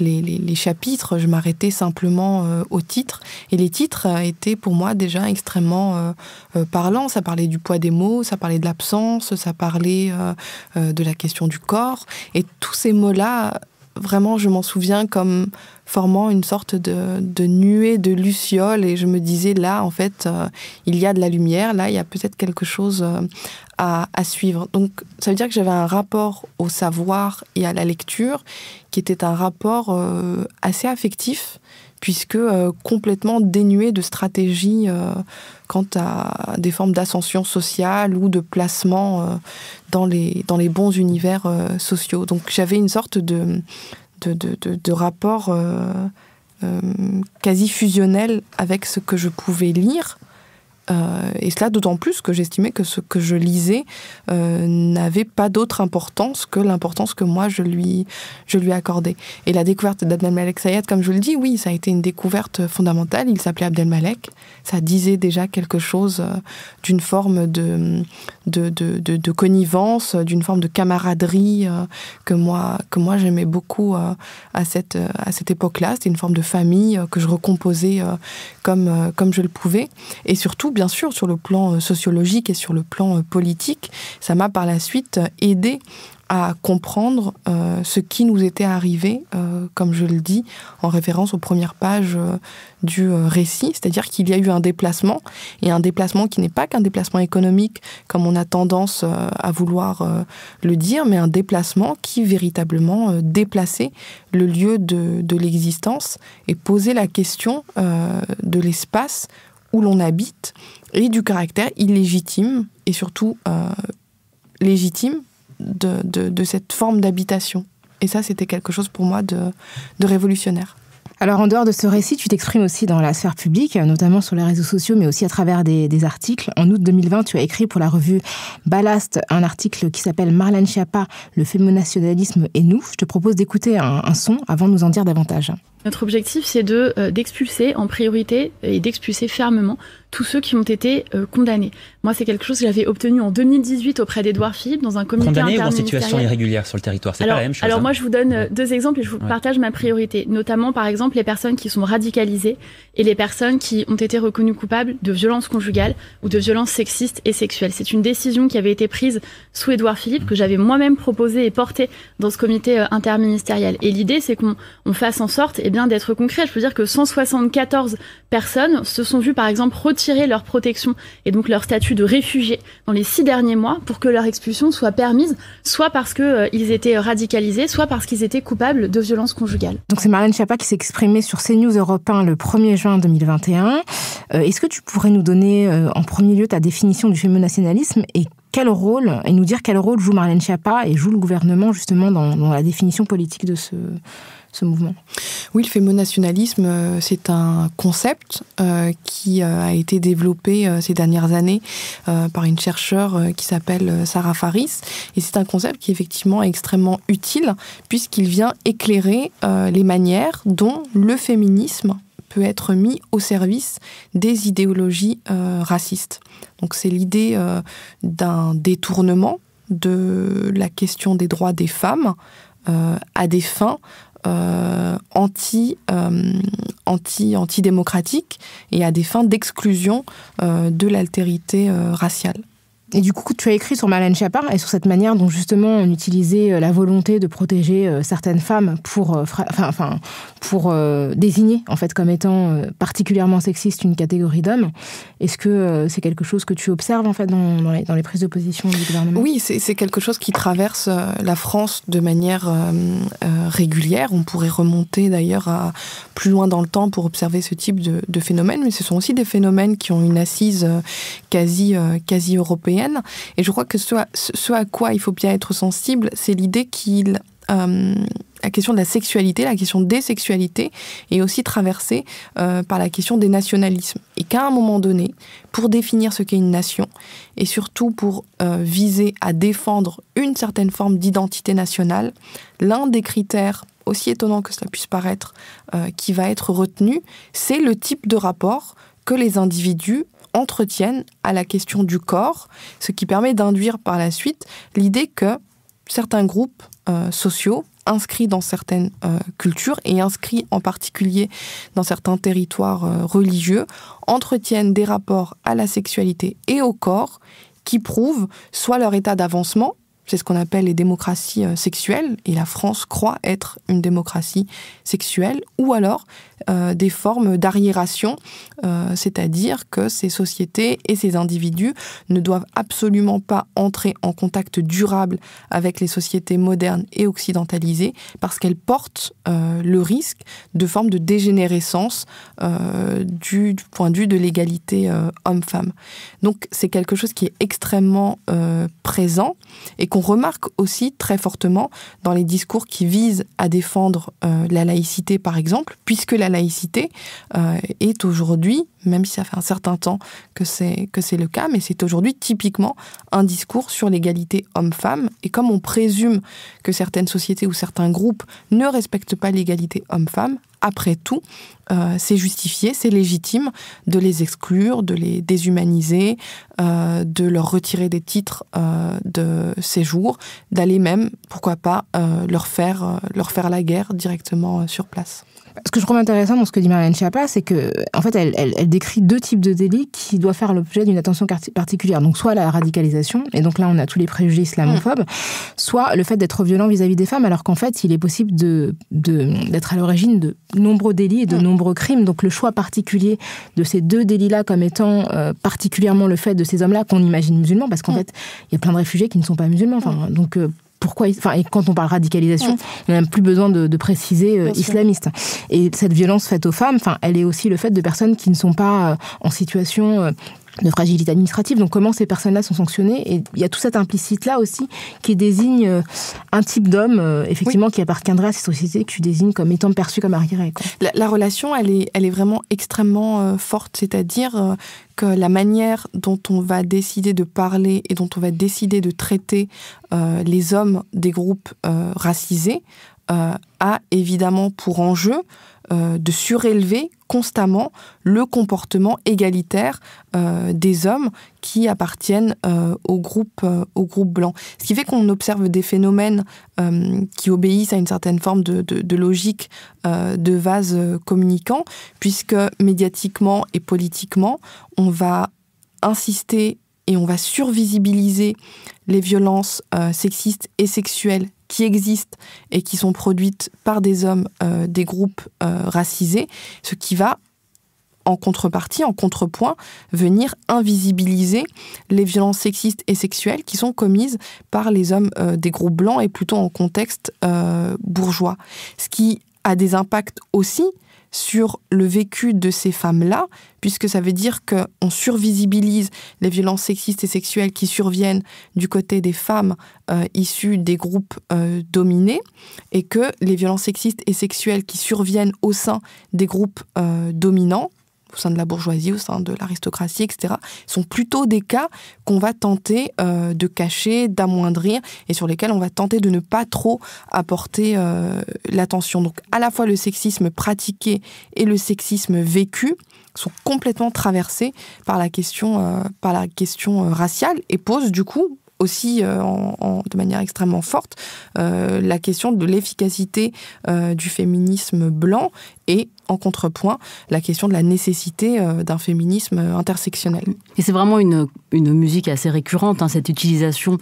les, chapitres, je m'arrêtais simplement au titre. Et les titres étaient pour moi déjà extrêmement parlants. Ça parlait du poids des mots, ça parlait de l'absence, ça parlait de la question du corps. Et tous ces mots-là vraiment, je m'en souviens comme formant une sorte de, nuée de lucioles et je me disais là, en fait, euh, il y a de la lumière, là, il y a peut-être quelque chose euh, à, suivre. Donc, ça veut dire que j'avais un rapport au savoir et à la lecture qui était un rapport euh, assez affectif puisque euh, complètement dénué de stratégie euh, quant à des formes d'ascension sociale ou de placement euh, dans, les, dans les bons univers sociaux. Donc j'avais une sorte de rapport quasi fusionnel avec ce que je pouvais lire euh, et cela d'autant plus que j'estimais que ce que je lisais euh, n'avait pas d'autre importance que l'importance que moi je lui, je lui accordais. Et la découverte d'Abdelmalek Sayed, comme je le dis, oui, ça a été une découverte fondamentale. Il s'appelait Abdelmalek. Ça disait déjà quelque chose euh, d'une forme de, de, de, de, de connivence, d'une forme de camaraderie que moi, que moi j'aimais beaucoup à cette, à cette époque-là. C'était une forme de famille que je recomposais comme, comme je le pouvais. Et surtout, bien sûr, sur le plan euh, sociologique et sur le plan euh, politique. Ça m'a par la suite euh, aidé à comprendre ce qui nous était arrivé, comme je le dis, en référence aux premières pages du récit, c'est-à-dire qu'il y a eu un déplacement, et un déplacement qui n'est pas qu'un déplacement économique, comme on a tendance à vouloir le dire, mais un déplacement qui véritablement déplaçait le lieu de, de l'existence et posait la question de l'espace où l'on habite et du caractère illégitime et surtout euh, légitime de, cette forme d'habitation. Et ça, c'était quelque chose pour moi de révolutionnaire. Alors en dehors de ce récit, tu t'exprimes aussi dans la sphère publique, notamment sur les réseaux sociaux, mais aussi à travers des, articles. En août 2020, tu as écrit pour la revue Ballast un article qui s'appelle Marlène Schiappa, le fémonationalisme et nous. Je te propose d'écouter un, son avant de nous en dire davantage. Notre objectif, c'est de euh, d'expulser en priorité et d'expulser fermement tous ceux qui ont été euh, condamnés. Moi, c'est quelque chose que j'avais obtenu en 2018 auprès d'Edouard Philippe dans un comité Condamné ou en situation irrégulière sur le territoire, c'est la même chose. Alors hein. moi, je vous donne euh, deux exemples et je vous partage ma priorité, notamment par exemple les personnes qui sont radicalisées et les personnes qui ont été reconnues coupables de violences conjugales ou de violences sexistes et sexuelles. C'est une décision qui avait été prise sous Édouard Philippe, que j'avais moi-même proposée et portée dans ce comité euh, interministériel. Et l'idée, c'est qu'on fasse en sorte et eh bien d'être concret. Je peux dire que 174 personnes se sont vues, par exemple, retirer leur protection et donc leur statut de réfugiés dans les six derniers mois pour que leur expulsion soit permise, soit parce qu'ils euh, ils étaient radicalisés, soit parce qu'ils étaient coupables de violences conjugales. Donc c'est Marlène Schiappa qui s'exprime sur CNews Europe 1 le 1er juin 2021. Euh, est-ce que tu pourrais nous donner euh, en premier lieu ta définition du fameux nationalisme et quel rôle, et nous dire quel rôle joue Marlène Schiappa et joue le gouvernement justement dans, la définition politique de ce mouvement oui, le fémonationalisme, euh, c'est un concept euh, qui euh, a été développé ces dernières années par une chercheure qui s'appelle Sarah Faris. Et c'est un concept qui effectivement est extrêmement utile puisqu'il vient éclairer les manières dont le féminisme peut être mis au service des idéologies racistes. Donc c'est l'idée d'un détournement de la question des droits des femmes à des fins euh, anti, euh, anti, antidémocratique et à des fins d'exclusion euh, de l'altérité raciale. Et du coup, tu as écrit sur Marlène Chapard et sur cette manière dont justement on utilisait euh, la volonté de protéger euh, certaines femmes pour, euh, enfin, pour désigner en fait comme étant particulièrement sexiste une catégorie d'hommes. Est-ce que c'est quelque chose que tu observes en fait dans, les, prises de position du gouvernement Oui, c'est quelque chose qui traverse la France de manière régulière. On pourrait remonter d'ailleurs plus loin dans le temps pour observer ce type de, de phénomène, mais ce sont aussi des phénomènes qui ont une assise quasi, quasi européenne et je crois que ce à, quoi il faut bien être sensible, c'est l'idée qu'il euh, la question de la sexualité, la question des sexualités, est aussi traversée euh, par la question des nationalismes. Et qu'à un moment donné, pour définir ce qu'est une nation, et surtout pour euh, viser à défendre une certaine forme d'identité nationale, l'un des critères, aussi étonnant que cela puisse paraître, qui va être retenu, c'est le type de rapport que les individus entretiennent à la question du corps, ce qui permet d'induire par la suite l'idée que certains groupes euh, sociaux inscrits dans certaines euh, cultures et inscrits en particulier dans certains territoires euh, religieux entretiennent des rapports à la sexualité et au corps qui prouvent soit leur état d'avancement, c'est ce qu'on appelle les démocraties euh, sexuelles, et la France croit être une démocratie sexuelle, ou alors euh, des formes d'arriération, euh, c'est-à-dire que ces sociétés et ces individus ne doivent absolument pas entrer en contact durable avec les sociétés modernes et occidentalisées, parce qu'elles portent le risque de formes de dégénérescence du, point de vue de l'égalité homme-femme. Donc c'est quelque chose qui est extrêmement présent et on remarque aussi très fortement dans les discours qui visent à défendre euh, la laïcité, par exemple, puisque la laïcité euh, est aujourd'hui même si ça fait un certain temps que c'est le cas, mais c'est aujourd'hui typiquement un discours sur l'égalité homme-femme. Et comme on présume que certaines sociétés ou certains groupes ne respectent pas l'égalité homme-femme, après tout, euh, c'est justifié, c'est légitime de les exclure, de les déshumaniser, euh, de leur retirer des titres euh, de séjour, d'aller même, pourquoi pas, leur faire la guerre directement sur place. Ce que je trouve intéressant dans ce que dit Marianne Schiappa, c'est que, en fait, elle, décrit deux types de délits qui doivent faire l'objet d'une attention particulière. Donc, soit la radicalisation, et donc là, on a tous les préjugés islamophobes, soit le fait d'être violent vis-à-vis des femmes, alors qu'en fait, il est possible d'être à l'origine de nombreux délits et de nombreux crimes. Donc, le choix particulier de ces deux délits-là comme étant euh, particulièrement le fait de ces hommes-là qu'on imagine musulmans, parce qu'en fait, il y a plein de réfugiés qui ne sont pas musulmans. donc, euh, pourquoi, enfin, et quand on parle radicalisation, il on a plus besoin de, préciser euh, islamiste. Et cette violence faite aux femmes, enfin, elle est aussi le fait de personnes qui ne sont pas euh, en situation euh, de fragilité administrative. Donc comment ces personnes-là sont sanctionnées Et il y a tout cet implicite-là aussi qui désigne euh, un type d'homme, euh, effectivement, qui appartiendrait à ces sociétés que tu désignes comme étant perçu comme arriéré. La, la, relation, elle est, elle est vraiment extrêmement euh, forte, c'est-à-dire que la manière dont on va décider de parler et dont on va décider de traiter les hommes des groupes racisés, euh, a évidemment pour enjeu euh, de surélever constamment le comportement égalitaire euh, des hommes qui appartiennent au, groupe, au groupe blanc. Ce qui fait qu'on observe des phénomènes qui obéissent à une certaine forme de, de logique de vase communicant, puisque médiatiquement et politiquement, on va insister et on va survisibiliser les violences euh, sexistes et sexuelles qui existent et qui sont produites par des hommes euh, des groupes euh, racisés, ce qui va en contrepartie, en contrepoint, venir invisibiliser les violences sexistes et sexuelles qui sont commises par les hommes des groupes blancs et plutôt en contexte bourgeois. Ce qui a des impacts aussi sur le vécu de ces femmes-là, puisque ça veut dire qu'on survisibilise les violences sexistes et sexuelles qui surviennent du côté des femmes euh, issues des groupes euh, dominés, et que les violences sexistes et sexuelles qui surviennent au sein des groupes euh, dominants au sein de la bourgeoisie, au sein de l'aristocratie, etc., sont plutôt des cas qu'on va tenter euh, de cacher, d'amoindrir, et sur lesquels on va tenter de ne pas trop apporter euh, l'attention. Donc à la fois le sexisme pratiqué et le sexisme vécu sont complètement traversés par la question, euh, par la question raciale et posent du coup aussi de manière extrêmement forte la question de l'efficacité du féminisme blanc et en contrepoint la question de la nécessité euh, d'un féminisme euh, intersectionnel. Et c'est vraiment une, musique assez récurrente, hein, cette utilisation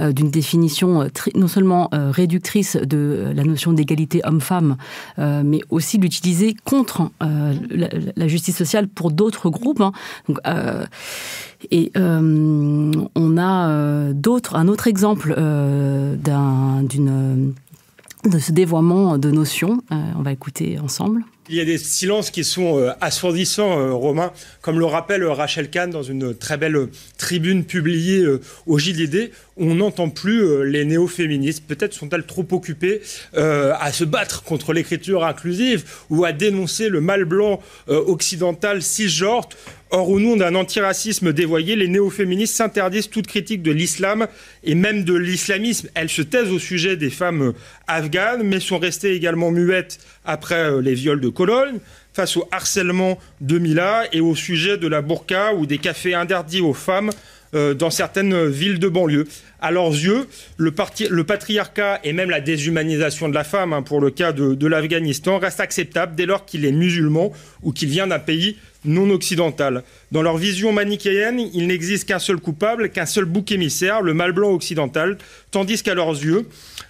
euh, d'une définition non seulement réductrice de la notion d'égalité homme-femme, mais aussi l'utiliser contre hein, la, justice sociale pour d'autres groupes. Hein. et on a d'autres, un autre exemple d'un, d'une de ce dévoiement de notions. on va écouter ensemble. Il y a des silences qui sont euh, assourdissants, euh, Romain, comme le rappelle euh, Rachel Kahn dans une très belle tribune publiée au JDD. On n'entend plus les néo-féministes. Peut-être sont-elles trop occupées à se battre contre l'écriture inclusive ou à dénoncer le mal blanc occidental cisgenre. Or, au nom d'un antiracisme dévoyé, les néo-féministes s'interdisent toute critique de l'islam et même de l'islamisme. Elles se taisent au sujet des femmes euh, afghanes, mais sont restées également muettes après euh, les viols de Cologne, face au harcèlement de Mila et au sujet de la burqa ou des cafés interdits aux femmes euh, dans certaines villes de banlieue. À leurs yeux, le, patriarcat et même la déshumanisation de la femme, hein, pour le cas de, de l'Afghanistan, reste acceptable dès lors qu'il est musulman ou qu'il vient d'un pays non occidentale. Dans leur vision manichéenne, il n'existe qu'un seul coupable, qu'un seul bouc émissaire, le mal blanc occidental, tandis qu'à leurs yeux,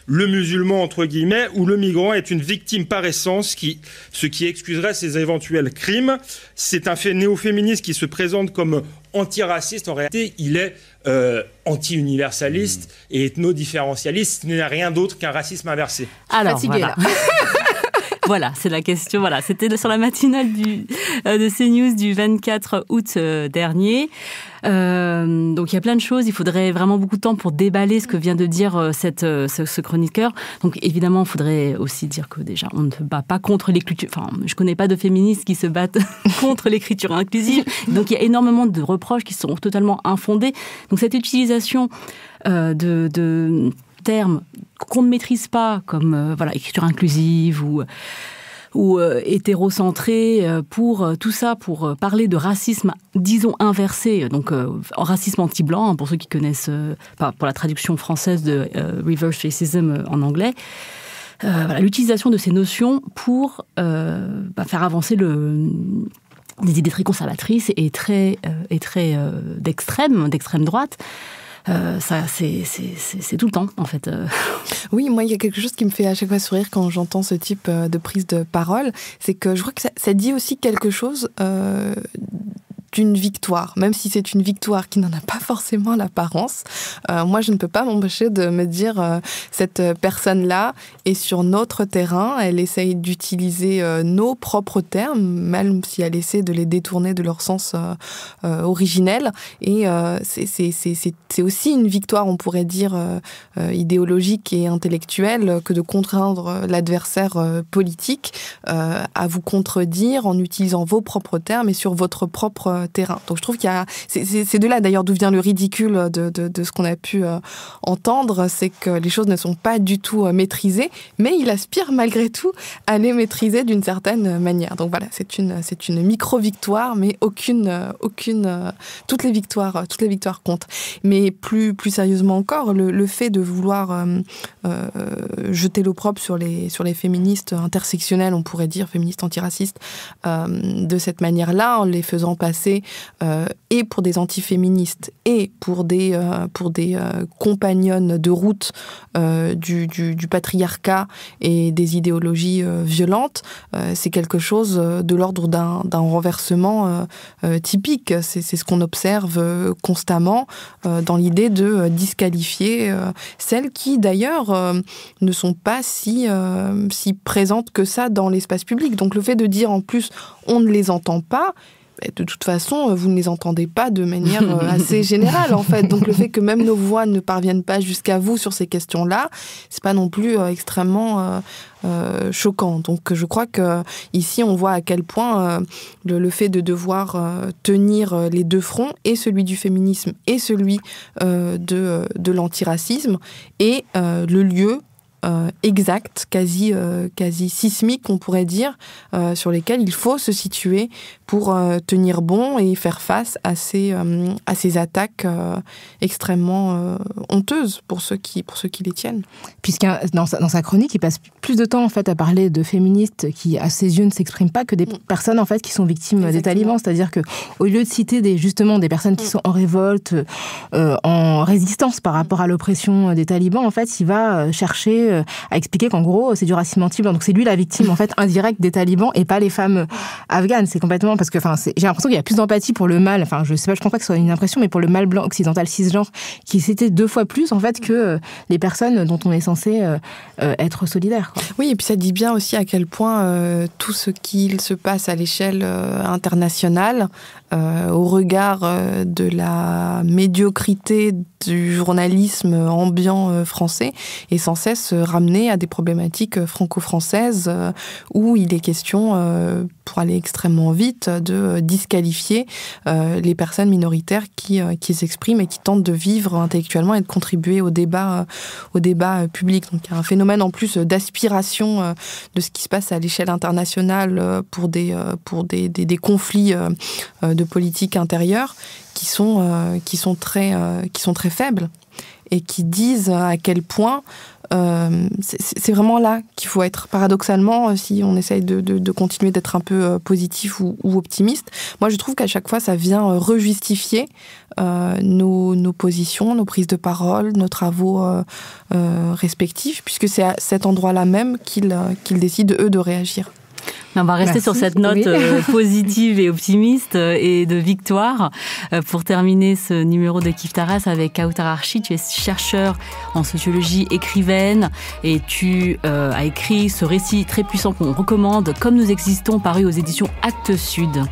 le musulman, entre guillemets, ou le migrant est une victime par essence, qui, ce qui excuserait ses éventuels crimes. C'est un fait néo-féministe qui se présente comme anti-raciste. En réalité, il est euh, anti-universaliste hmm. et ethno-différentialiste. Ce n'est rien d'autre qu'un racisme inversé. Voilà, c'est la question. Voilà, c'était sur la matinale du, euh, de CNews du 24 août euh, dernier. Euh, donc il y a plein de choses. Il faudrait vraiment beaucoup de temps pour déballer ce que vient de dire cette, ce, chroniqueur. Donc évidemment, il faudrait aussi dire que déjà, on ne se bat pas contre l'écriture. Enfin, je connais pas de féministes qui se battent contre l'écriture inclusive. Donc il y a énormément de reproches qui sont totalement infondés. Donc cette utilisation de, de termes qu'on ne maîtrise pas, comme euh, voilà écriture inclusive ou ou euh, hétérocentré euh, pour tout ça pour parler de racisme disons inversé donc racisme anti-blanc hein, pour ceux qui connaissent pour la traduction française de reverse racism en anglais l'utilisation de ces notions pour bah, faire avancer le des idées très conservatrices et très et très d'extrême d'extrême droite euh, ça, c'est tout le temps, en fait. Euh. Oui, moi, il y a quelque chose qui me fait à chaque fois sourire quand j'entends ce type euh, de prise de parole, c'est que je crois que ça, ça dit aussi quelque chose une victoire, même si c'est une victoire qui n'en a pas forcément l'apparence. Euh, moi, je ne peux pas m'empêcher de me dire euh, cette personne-là est sur notre terrain, elle essaye d'utiliser euh, nos propres termes, même si elle essaie de les détourner de leur sens originel. Et c'est aussi une victoire, on pourrait dire, idéologique et intellectuelle que de contraindre l'adversaire politique à vous contredire en utilisant vos propres termes et sur votre propre euh, terrain. Donc je trouve qu'il y a. C'est de là d'ailleurs d'où vient le ridicule de, ce qu'on a pu euh, entendre, c'est que les choses ne sont pas du tout euh, maîtrisées, mais il aspire malgré tout à les maîtriser d'une certaine manière. Donc voilà, c'est une, une micro-victoire, mais aucune. aucune toutes, les victoires, toutes les victoires comptent. Mais plus, plus sérieusement encore, le, fait de vouloir jeter l'opprobre sur les, sur les féministes intersectionnelles, on pourrait dire féministes antiracistes, de cette manière-là, en les faisant passer euh, et pour des antiféministes et pour des, euh, pour des euh, compagnonnes de route du, patriarcat et des idéologies violentes, c'est quelque chose de l'ordre d'un renversement typique. C'est ce qu'on observe constamment dans l'idée de disqualifier celles qui, d'ailleurs, ne sont pas si, si présentes que ça dans l'espace public. Donc le fait de dire en plus on ne les entend pas, de toute façon, euh, vous ne les entendez pas de manière euh, assez générale, en fait. Donc, le fait que même nos voix ne parviennent pas jusqu'à vous sur ces questions-là, c'est pas non plus euh, extrêmement choquant. Donc, je crois que ici, on voit à quel point le, fait de devoir tenir les deux fronts, et celui du féminisme et celui de, de l'antiracisme, est le lieu euh, exactes, quasi, euh, quasi sismiques, on pourrait dire, euh, sur lesquels il faut se situer pour tenir bon et faire face à ces, à ces attaques extrêmement honteuses pour ceux qui, pour ceux qui les tiennent. Puisque dans, sa, chronique, il passe plus de temps en fait à parler de féministes qui, à ses yeux, ne s'expriment pas que des mm. personnes en fait qui sont victimes des talibans. C'est-à-dire que au lieu de citer des, justement des personnes qui mm. sont en révolte, en résistance par rapport à l'oppression des talibans, en fait, il va chercher euh, à a expliqué qu'en gros, c'est du racisme anti-blanc. Donc c'est lui la victime, en fait, indirecte des talibans et pas les femmes euh, afghanes. C'est complètement parce que, enfin, j'ai l'impression qu'il y a plus d'empathie pour le mal. Enfin, je sais pas, je pense pas que ce soit une impression, mais pour le mal blanc occidental cisgenre qui c'était deux fois plus, en fait, que euh, les personnes dont on est censé être solidaire. Oui, et puis ça dit bien aussi à quel point tout ce qu'il se passe à l'échelle internationale euh, au regard euh, de la médiocrité du journalisme ambiant euh, français et sans cesse ramener à des problématiques franco-françaises où il est question pour aller extrêmement vite, de euh, disqualifier euh, les personnes minoritaires euh, qui, s'expriment et qui tentent de vivre intellectuellement et de contribuer au débat, au débat public. Donc il un phénomène en plus d'aspiration de ce qui se passe à l'échelle internationale pour des, pour conflits de politique intérieure qui sont, qui sont, très, qui sont très faibles et qui disent à quel point euh, c'est vraiment là qu'il faut être. Paradoxalement, euh, si on essaye de, continuer d'être un peu euh, positif ou, optimiste, moi je trouve qu'à chaque fois ça vient rejustifier nos, positions, nos prises de parole, nos travaux respectifs, puisque c'est à cet endroit-là même qu'ils décident eux de réagir on va rester sur cette note euh, positive et optimiste euh, et de victoire euh, pour terminer ce numéro de Kiftaras avec Kautar Archi. Tu es chercheur en sociologie, écrivaine et tu as écrit ce récit très puissant qu'on recommande, Comme nous existons, paru aux éditions Actes Sud.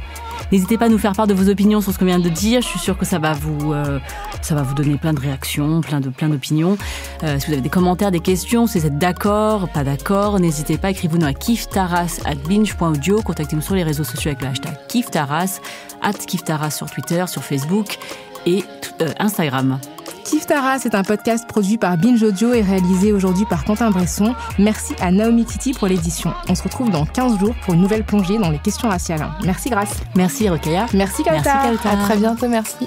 N'hésitez pas à nous faire part de vos opinions sur ce qu'on vient de dire. Je suis sûre que ça va vous, euh, ça va vous donner plein de réactions, plein de plein d'opinions. Euh, si vous avez des commentaires, des questions, si vous êtes d'accord, pas d'accord, n'hésitez pas. Écrivez-nous à kiftaras@binge.audio. Contactez-nous sur les réseaux sociaux avec le hashtag kiftaras, at kiftaras sur Twitter, sur Facebook et euh, Instagram. Tif Tara, c'est un podcast produit par Binge Audio et réalisé aujourd'hui par Quentin Bresson. Merci à Naomi Titi pour l'édition. On se retrouve dans 15 jours pour une nouvelle plongée dans les questions raciales. Merci Grace. Merci Rokaya. Merci Kalta. Merci À très bientôt, merci.